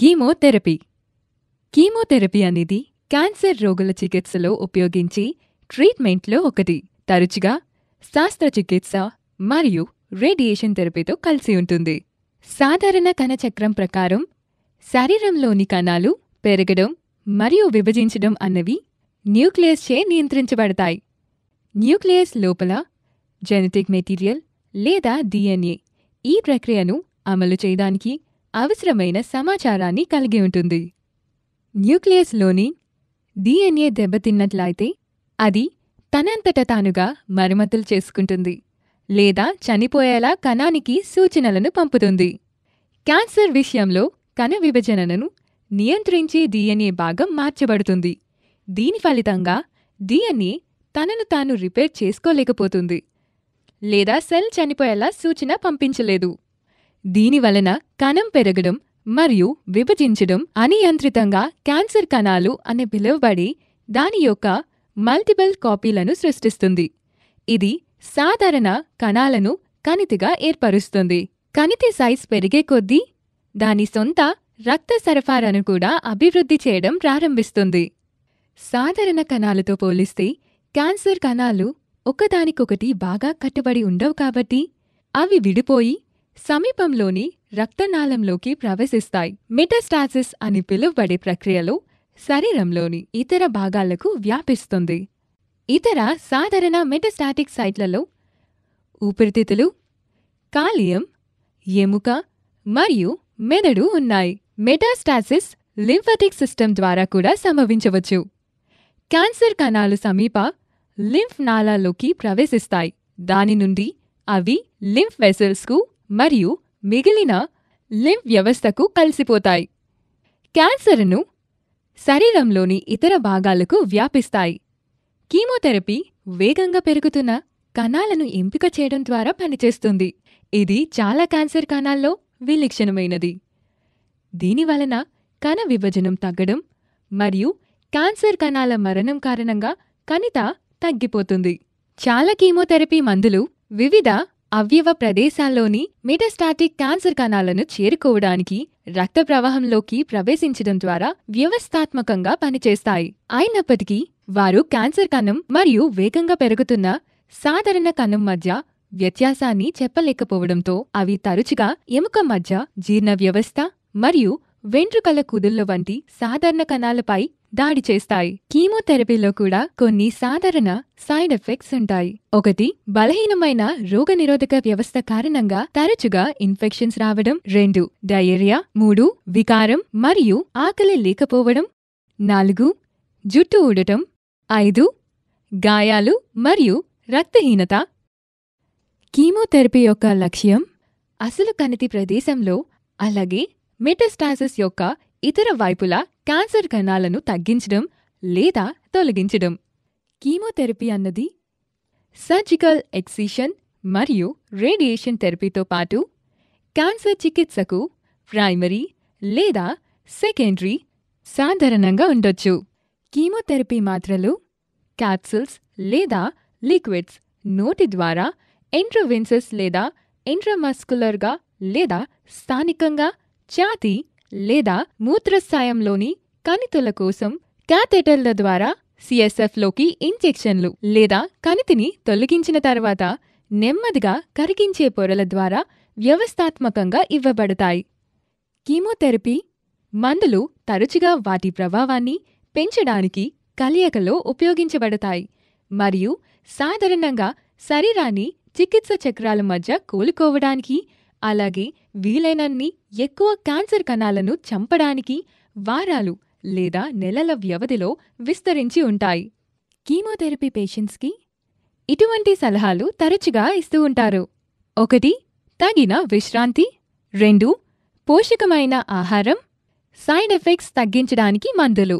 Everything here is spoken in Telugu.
కీమోథెరపీ కీమోథెరపీ అనేది క్యాన్సర్ రోగుల చికిత్సలో ఉపయోగించి ట్రీట్మెంట్లో ఒకటి తరచుగా శాస్త్రచికిత్స మరియు రేడియేషన్ థెరపీతో కలిసి ఉంటుంది సాధారణ కణచక్రం ప్రకారం శరీరంలోని కణాలు పెరగడం మరియు విభజించడం అన్నవి న్యూక్లియస్చే నియంత్రించబడతాయి న్యూక్లియస్ లోపల జెనెటిక్ మెటీరియల్ లేదా డిఎన్ఏ ఈ ప్రక్రియను అమలు చేయడానికి అవసరమైన సమాచారాన్ని కలిగి ఉంటుంది న్యూక్లియస్లోని డిఎన్ఏ దెబ్బతిన్నట్లయితే అది తనంతట తానుగా మరమ్మతులు చేసుకుంటుంది లేదా చనిపోయేలా కణానికి సూచనలను పంపుతుంది క్యాన్సర్ విషయంలో కణ విభజనను నియంత్రించే డిఎన్ఏ భాగం మార్చబడుతుంది దీని ఫలితంగా డిఎన్ఏ తనను తాను రిపేర్ చేసుకోలేకపోతుంది లేదా సెల్ చనిపోయేలా సూచన పంపించలేదు దీనివలన కణం పెరగడం మరియు విభజించడం అనియంత్రితంగా క్యాన్సర్ కణాలు అని పిలువబడి దాని యొక్క మల్టిబుల్ కాపీలను సృష్టిస్తుంది ఇది సాధారణ కణాలను కణితిగా ఏర్పరుస్తుంది కణితి సైజ్ పెరిగే కొద్దీ దాని సొంత రక్త సరఫరాను కూడా అభివృద్ధి చేయడం ప్రారంభిస్తుంది సాధారణ కణాలతో పోలిస్తే క్యాన్సర్ కణాలు ఒకదానికొకటి బాగా కట్టుబడి ఉండవు కాబట్టి అవి విడిపోయి సమీపంలోని రక్తనాళంలోకి ప్రవేశిస్తాయి మెటాస్టాసిస్ అని పిలువబడే ప్రక్రియలో శరీరంలోని ఇతర భాగాలకు వ్యాపిస్తుంది ఇతర సాధారణ మెటస్టాటిక్ సైట్లలో ఊపిరితిత్తులు కాలియం ఎముక మరియు మెదడు ఉన్నాయి మెటాస్టాసిస్ లింఫటిక్ సిస్టమ్ ద్వారా కూడా సంభవించవచ్చు క్యాన్సర్ కణాలు సమీప లింఫ్ నాళాల్లోకి ప్రవేశిస్తాయి దాని నుండి అవి లింఫ్ వెసల్స్కు మరియు మిగిలిన లింఫ్ వ్యవస్థకు కలిసిపోతాయి క్యాన్సర్ను శరీరంలోని ఇతర భాగాలకు వ్యాపిస్తాయి కీమోథెరపీ వేగంగా పెరుగుతున్న కణాలను ఎంపిక చేయడం ద్వారా పనిచేస్తుంది ఇది చాలా క్యాన్సర్ కణాల్లో విలక్షణమైనది దీనివలన కణ విభజనం తగ్గడం మరియు క్యాన్సర్ కణాల మరణం కారణంగా కణిత తగ్గిపోతుంది చాలా కీమోథెరపీ మందులు వివిధ అవ్యవ ప్రదేశాల్లోని మెటాస్టాటిక్ క్యాన్సర్ కణాలను చేరుకోవడానికి రక్త ప్రవాహంలోకి ప్రవేశించడం ద్వారా వ్యవస్థాత్మకంగా పనిచేస్తాయి అయినప్పటికీ వారు క్యాన్సర్ కణం మరియు వేగంగా పెరుగుతున్న సాధారణ కణం మధ్య వ్యత్యాసాన్ని చెప్పలేకపోవడంతో అవి తరచుగా ఎముక మధ్య జీర్ణ వ్యవస్థ మరియు వెంట్రుకల కుదుళ్ల వంటి సాధారణ కణాలపై దాడి చేస్తాయి కీమోథెరపీలో కూడా కొన్ని సాధారణ సైడ్ ఎఫెక్ట్స్ ఉంటాయి ఒకటి బలహీనమైన రోగనిరోధక వ్యవస్థ కారణంగా తరచుగా ఇన్ఫెక్షన్స్ రావడం రెండు డయేరియా మూడు వికారం మరియు ఆకలి లేకపోవడం నాలుగు జుట్టు ఊడటం ఐదు గాయాలు మరియు రక్తహీనత కీమోథెరపీ యొక్క లక్ష్యం అసలు కణితి ప్రదేశంలో అలాగే మెటస్టాసిస్ యొక్క ఇతర వైపులా క్యాన్సర్ కణాలను తగ్గించడం లేదా తొలగించడం కీమోథెరపీ అన్నది సర్జికల్ ఎక్సిషన్ మరియు రేడియేషన్ థెరపీతో పాటు క్యాన్సర్ చికిత్సకు ప్రైమరీ లేదా సెకండరీ సాధారణంగా ఉండొచ్చు కీమోథెరపీ మాత్రలు క్యాప్సుల్స్ లేదా లిక్విడ్స్ నోటి ద్వారా ఎంట్రోవిన్సెస్ లేదా ఎండ్రోమస్కులర్గా లేదా స్థానికంగా ఛాతీ లేదా మూత్రస్థాయంలోని కణితుల కోసం క్యాథెటర్ల ద్వారా సిఎస్ఎఫ్లోకి ఇంజెక్షన్లు లేదా కణితిని తొలగించిన తర్వాత నెమ్మదిగా కరిగించే పొరల ద్వారా వ్యవస్థాత్మకంగా ఇవ్వబడతాయి కీమోథెరపీ మందులు తరచుగా వాటి ప్రభావాన్ని పెంచడానికి కలియకలో ఉపయోగించబడతాయి మరియు సాధారణంగా శరీరాన్ని చికిత్స చక్రాల మధ్య కోలుకోవడానికి అలాగే వీలైనన్ని ఎక్కువ క్యాన్సర్ కణాలను చంపడానికి వారాలు లేదా నెలల వ్యవధిలో విస్తరించి ఉంటాయి కీమోథెరపీ పేషెంట్స్కి ఇటువంటి సలహాలు తరచుగా ఇస్తూ ఉంటారు ఒకటి తగిన విశ్రాంతి రెండు పోషకమైన ఆహారం సైడ్ ఎఫెక్ట్స్ తగ్గించడానికి మందులు